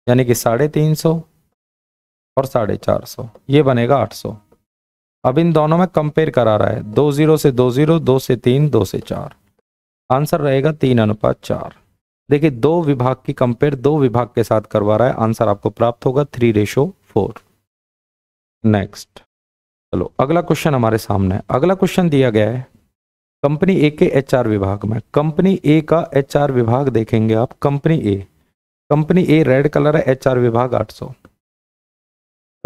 यानी कि साढ़े तीन सौ और साढ़े चार सौ ये बनेगा 800 अब इन दोनों में कंपेयर करा रहा है दो जीरो से दो जीरो दो से तीन दो से चार आंसर रहेगा तीन अनुपात चार देखिए दो विभाग की कंपेयर दो विभाग के साथ करवा रहा है आंसर आपको प्राप्त होगा थ्री रेशो फोर नेक्स्ट चलो अगला क्वेश्चन हमारे सामने अगला क्वेश्चन दिया गया है कंपनी ए के एचआर विभाग में कंपनी ए का एचआर विभाग देखेंगे आप company A company A red colour है एचआर विभाग 800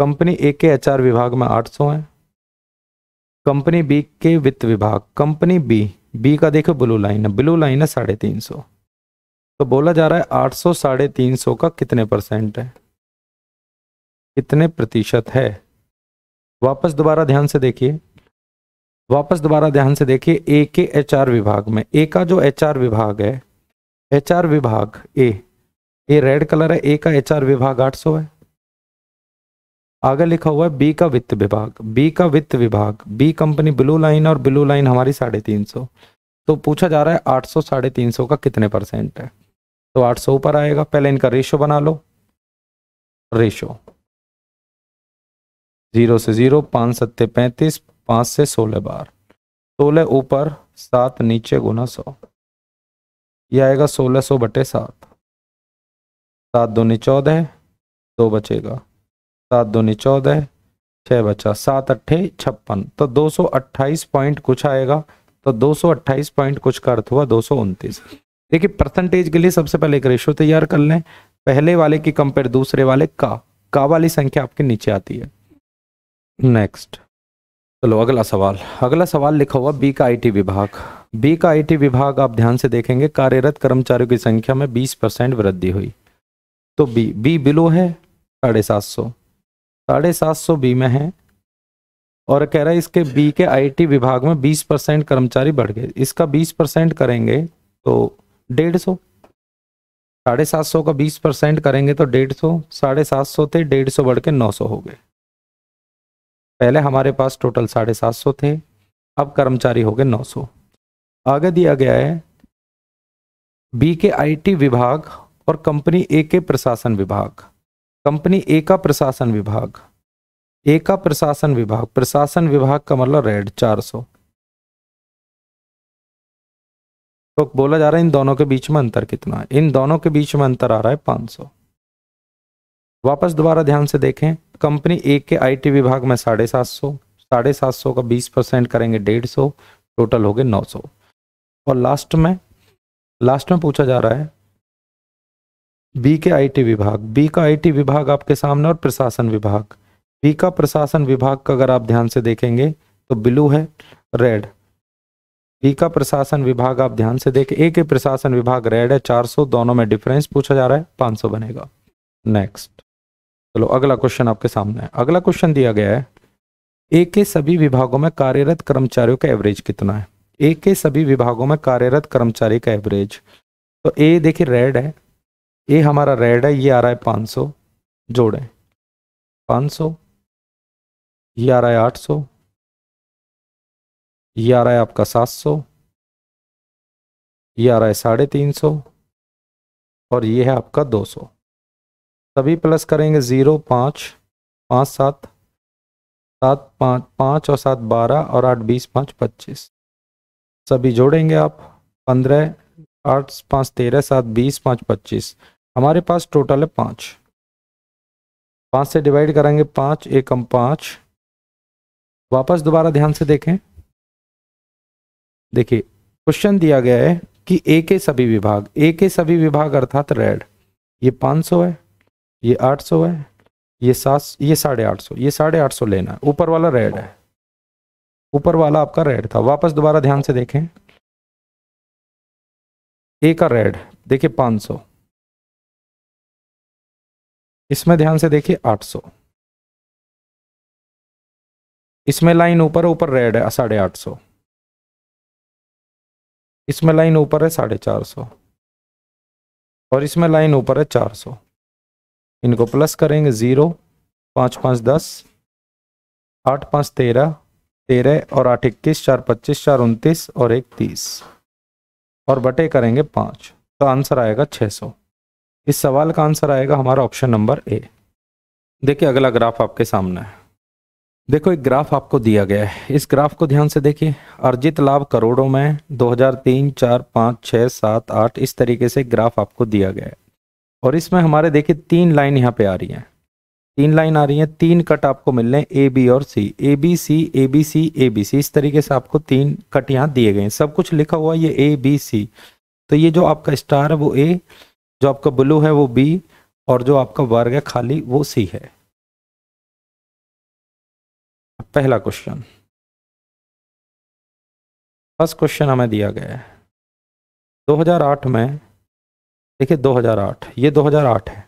कंपनी ए के एचआर विभाग में 800 है कंपनी बी के वित्त विभाग कंपनी बी बी का देखो ब्लू लाइन है ब्लू लाइन है साढ़े तीन सौ तो बोला जा रहा है आठ सौ साढ़े तीन सौ का कितने परसेंट है कितने प्रतिशत है वापस दोबारा ध्यान से देखिए वापस दोबारा ध्यान से देखिए ए के एच आर विभाग में ए का जो एच आर विभाग है एच आर विभाग ए ये रेड कलर है ए का एच आर विभाग 800 है आगे लिखा हुआ है बी का वित्त विभाग बी का वित्त विभाग बी कंपनी ब्लू लाइन और ब्लू लाइन हमारी साढ़े तीन सौ तो पूछा जा रहा है आठ सौ साढ़े तीन सौ का कितने परसेंट है तो आठ सौ ऊपर आएगा पहले इनका रेशो बना लो रेशो जीरो से जीरो पाँच सत्ते पैंतीस पाँच से सोलह बार सोलह ऊपर सात नीचे गुना सौ यह आएगा सोलह सौ बटे सात सात दूनी चौदह दो बचेगा सात दूनी चौदह छः बचा सात अट्ठे छप्पन तो दो सौ अट्ठाईस पॉइंट कुछ आएगा तो दो सौ अट्ठाईस पॉइंट कुछ का अर्थ हुआ दो सौ उनतीस देखिए परसेंटेज के लिए सबसे पहले एक रेशो तैयार कर लें पहले वाले की कंपेयर दूसरे वाले का का वाली संख्या आपके नीचे आती है नेक्स्ट चलो अगला सवाल अगला सवाल लिखा हुआ बी का आईटी विभाग बी का आईटी विभाग आप ध्यान से देखेंगे कार्यरत कर्मचारियों की संख्या में 20 परसेंट वृद्धि हुई तो बी बी बिलो है साढ़े सात सौ साढ़े सात सौ बी में है और कह रहा है इसके बी के आईटी विभाग में 20 परसेंट कर्मचारी बढ़ गए इसका 20 परसेंट करेंगे तो डेढ़ सौ साढ़े सात सौ का बीस परसेंट करेंगे तो डेढ़ सौ साढ़े सात सौ थे डेढ़ सौ बढ़ के नौ सौ हो गए पहले हमारे पास टोटल साढ़े सात सौ थे अब कर्मचारी हो गए नौ सौ आगे दिया गया है बी के आई विभाग और कंपनी ए के प्रशासन विभाग कंपनी ए का प्रशासन विभाग ए का प्रशासन विभाग प्रशासन विभाग का मतलब रेड चार सौ तो बोला जा रहा है इन दोनों के बीच में अंतर कितना है इन दोनों के बीच में अंतर आ रहा है पांच सौ वापस दोबारा ध्यान से देखें कंपनी ए के आईटी विभाग में साढ़े सात सौ साढ़े सात सौ का बीस परसेंट करेंगे डेढ़ सौ टोटल हो गए नौ सौ और लास्ट में लास्ट में पूछा जा रहा है बी के आईटी विभाग बी का आईटी विभाग आपके सामने और प्रशासन विभाग बी का प्रशासन विभाग का अगर आप ध्यान से देखेंगे तो ब्लू है रेड बी का प्रशासन विभाग आप ध्यान से देखें ए के प्रशासन विभाग रेड है सौ दोनों में डिफरेंस पूछा जा रहा है सौ बनेगा नेक्स्ट चलो अगला क्वेश्चन आपके सामने है अगला क्वेश्चन दिया गया है ए के सभी विभागों में कार्यरत कर्मचारियों का एवरेज कितना है ए के सभी विभागों में कार्यरत कर्मचारी का एवरेज तो ए देखिए रेड है ए हमारा रेड है ये आ रहा है पाँच सौ जोड़ें पाँच सौ ये आ रहा है आठ सौ ये आ रहा है आपका सात सौ ये आ रहा है साढ़े तीन सौ और ये है आपका दो सौ सभी प्लस करेंगे ज़ीरो पाँच पाँच सात सात पाँच पाँच और सात बारह और आठ बीस पाँच पच्चीस सभी जोड़ेंगे आप पंद्रह आठ पाँच तेरह सात बीस पाँच पच्चीस हमारे पास टोटल है पाँच पाँच से डिवाइड करेंगे पाँच एकम पाँच वापस दोबारा ध्यान से देखें देखिए क्वेश्चन दिया गया है कि ए के सभी विभाग ए के सभी विभाग अर्थात रेड ये 500 है ये आठ सौ है ये सात ये साढ़े आठ सौ ये साढ़े आठ सौ लेना है ऊपर वाला रेड है ऊपर वाला आपका रेड था वापस दोबारा ध्यान से देखें ए का रेड देखिए पाँच सौ इसमें ध्यान से देखिए आठ सौ इसमें लाइन ऊपर है ऊपर रेड है साढ़े आठ सौ इसमें लाइन ऊपर है साढ़े चार सौ और इसमें लाइन ऊपर है चार सौ इनको प्लस करेंगे ज़ीरो पाँच पाँच दस आठ पाँच तेरह तेरह और आठ इक्कीस चार पच्चीस चार उनतीस और एक तीस और बटे करेंगे पाँच तो आंसर आएगा छः सौ इस सवाल का आंसर आएगा हमारा ऑप्शन नंबर ए देखिए अगला ग्राफ आपके सामने है देखो एक ग्राफ आपको दिया गया है इस ग्राफ को ध्यान से देखिए अर्जित लाभ करोड़ों में 2003, 4, 5, 6, 7, 8 इस तरीके से ग्राफ आपको दिया गया है और इसमें हमारे देखिए तीन लाइन यहाँ पे आ रही हैं तीन लाइन आ रही हैं तीन कट आपको मिल रहे हैं ए बी और C A B C A B C A B C इस तरीके से आपको तीन कट यहाँ दिए गए हैं सब कुछ लिखा हुआ ये ए बी सी तो ये जो आपका स्टार है वो ए जो आपका ब्लू है वो बी और जो आपका वर्ग है खाली वो सी है पहला क्वेश्चन फर्स्ट क्वेश्चन हमें दिया गया है 2008 में देखिए 2008 ये 2008 है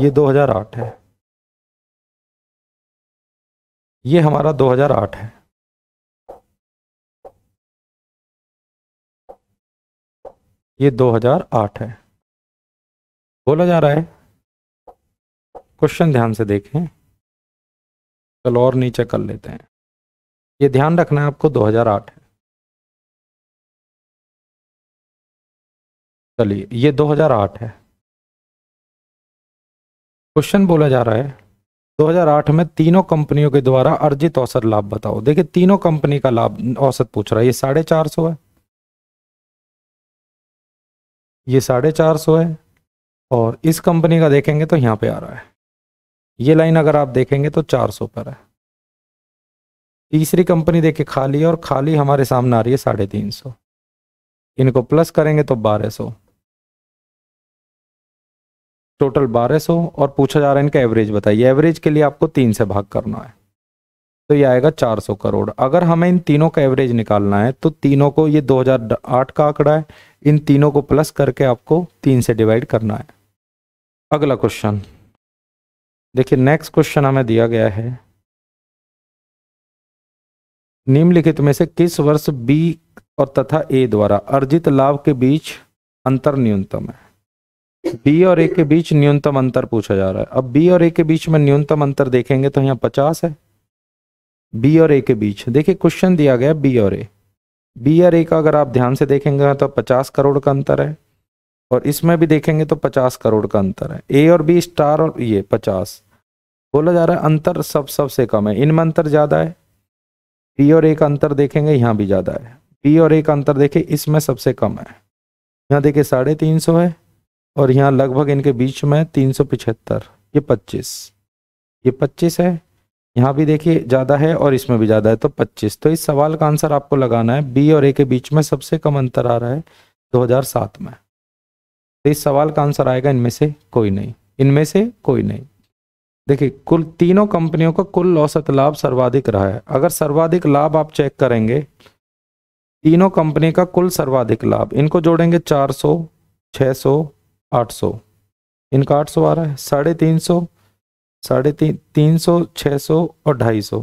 ये 2008 है ये हमारा 2008 है ये 2008 है बोला जा रहा है क्वेश्चन ध्यान से देखें चलो और नीचे कर लेते हैं ये ध्यान रखना है आपको 2008 है चलिए ये 2008 है क्वेश्चन बोला जा रहा है 2008 में तीनों कंपनियों के द्वारा अर्जित औसत लाभ बताओ देखिए तीनों कंपनी का लाभ औसत पूछ रहा है ये साढ़े चार सौ है ये साढ़े चार सौ है और इस कंपनी का देखेंगे तो यहाँ पे आ रहा है ये लाइन अगर आप देखेंगे तो चार सौ पर है तीसरी कंपनी देखिए खाली और खाली हमारे सामने आ रही है साढ़े तीन सौ इनको प्लस करेंगे तो बारह सौ टोटल 1200 और पूछा जा रहा है इनका एवरेज बताइए एवरेज के लिए आपको तीन से भाग करना है तो ये आएगा 400 करोड़ अगर हमें इन तीनों का एवरेज निकालना है तो तीनों को ये 2008 का आंकड़ा है इन तीनों को प्लस करके आपको तीन से डिवाइड करना है अगला क्वेश्चन देखिए नेक्स्ट क्वेश्चन हमें दिया गया है निम्नलिखित में से किस वर्ष बी और तथा ए द्वारा अर्जित लाभ के बीच अंतर न्यूनतम है बी और ए के बीच न्यूनतम अंतर पूछा जा रहा है अब बी और ए के बीच में न्यूनतम अंतर देखेंगे तो यहाँ पचास है बी और ए के बीच देखिए क्वेश्चन दिया गया बी और ए बी और ए का अगर आप ध्यान से देखेंगे तो पचास करोड़ का अंतर है और इसमें भी देखेंगे तो पचास करोड़ का अंतर है ए और बी स्टार और ये पचास बोला जा रहा है अंतर सब सबसे कम है इनमें अंतर ज़्यादा है बी और ए का अंतर देखेंगे यहाँ भी ज़्यादा है बी और ए का अंतर देखे इसमें सबसे कम है यहाँ देखिए साढ़े तीन सौ है और यहाँ लगभग इनके बीच में तीन सौ पिछहत्तर ये पच्चीस ये पच्चीस है यहाँ भी देखिए ज़्यादा है और इसमें भी ज़्यादा है तो पच्चीस तो इस सवाल का आंसर आपको लगाना है बी और ए के बीच में सबसे कम अंतर आ रहा है सात में तो इस सवाल का आंसर आएगा इनमें से कोई नहीं इनमें से कोई नहीं देखिए कुल तीनों कंपनियों का कुल औसत लाभ सर्वाधिक रहा है अगर सर्वाधिक लाभ आप चेक करेंगे तीनों कंपनी का कुल सर्वाधिक लाभ इनको जोड़ेंगे 400, 600, आठ सौ इनका आठ सौ आ रहा है साढ़े तीन सौ साढ़े तीन तीन सौ छः सौ और ढाई सौ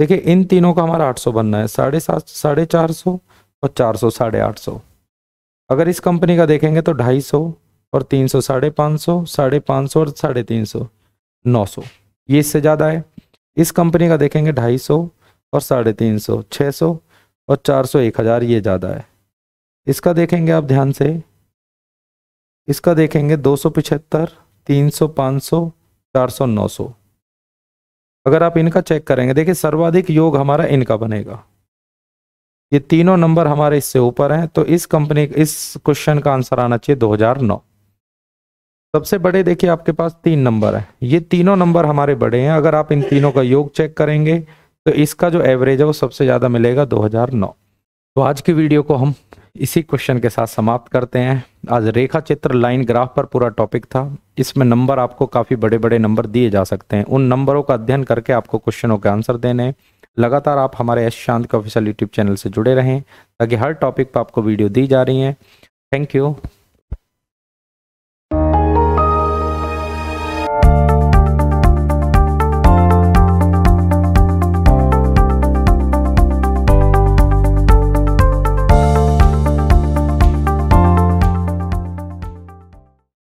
देखिए इन तीनों का हमारा आठ सौ बनना है साढ़े सात साढ़े चार सौ और चार सौ साढ़े आठ सौ अगर इस कंपनी का देखेंगे तो ढाई सौ और तीन सौ साढ़े पाँच सौ साढ़े पाँच सौ और साढ़े तीन सौ नौ सौ ये इससे ज़्यादा है इस कंपनी का देखेंगे ढाई सौ और साढ़े तीन सौ छः सौ और चार सौ एक हज़ार ये ज़्यादा है इसका देखेंगे आप ध्यान से इसका देखेंगे दो सौ पिछहत्तर तीन सौ पाँच सौ चार सौ नौ सौ अगर आप इनका चेक करेंगे देखिए सर्वाधिक योग हमारा इनका बनेगा ये तीनों नंबर हमारे इससे ऊपर हैं तो इस कंपनी इस क्वेश्चन का आंसर आना चाहिए 2009 सबसे बड़े देखिए आपके पास तीन नंबर है ये तीनों नंबर हमारे बड़े हैं अगर आप इन तीनों का योग चेक करेंगे तो इसका जो एवरेज है वो सबसे ज़्यादा मिलेगा 2009 तो आज की वीडियो को हम इसी क्वेश्चन के साथ समाप्त करते हैं आज रेखा चित्र लाइन ग्राफ पर पूरा टॉपिक था इसमें नंबर आपको काफ़ी बड़े बड़े नंबर दिए जा सकते हैं उन नंबरों का अध्ययन करके आपको क्वेश्चनों के आंसर देने लगातार आप हमारे एस शांत के ऑफिशियल यूट्यूब चैनल से जुड़े रहें ताकि हर टॉपिक पर आपको वीडियो दी जा रही हैं थैंक यू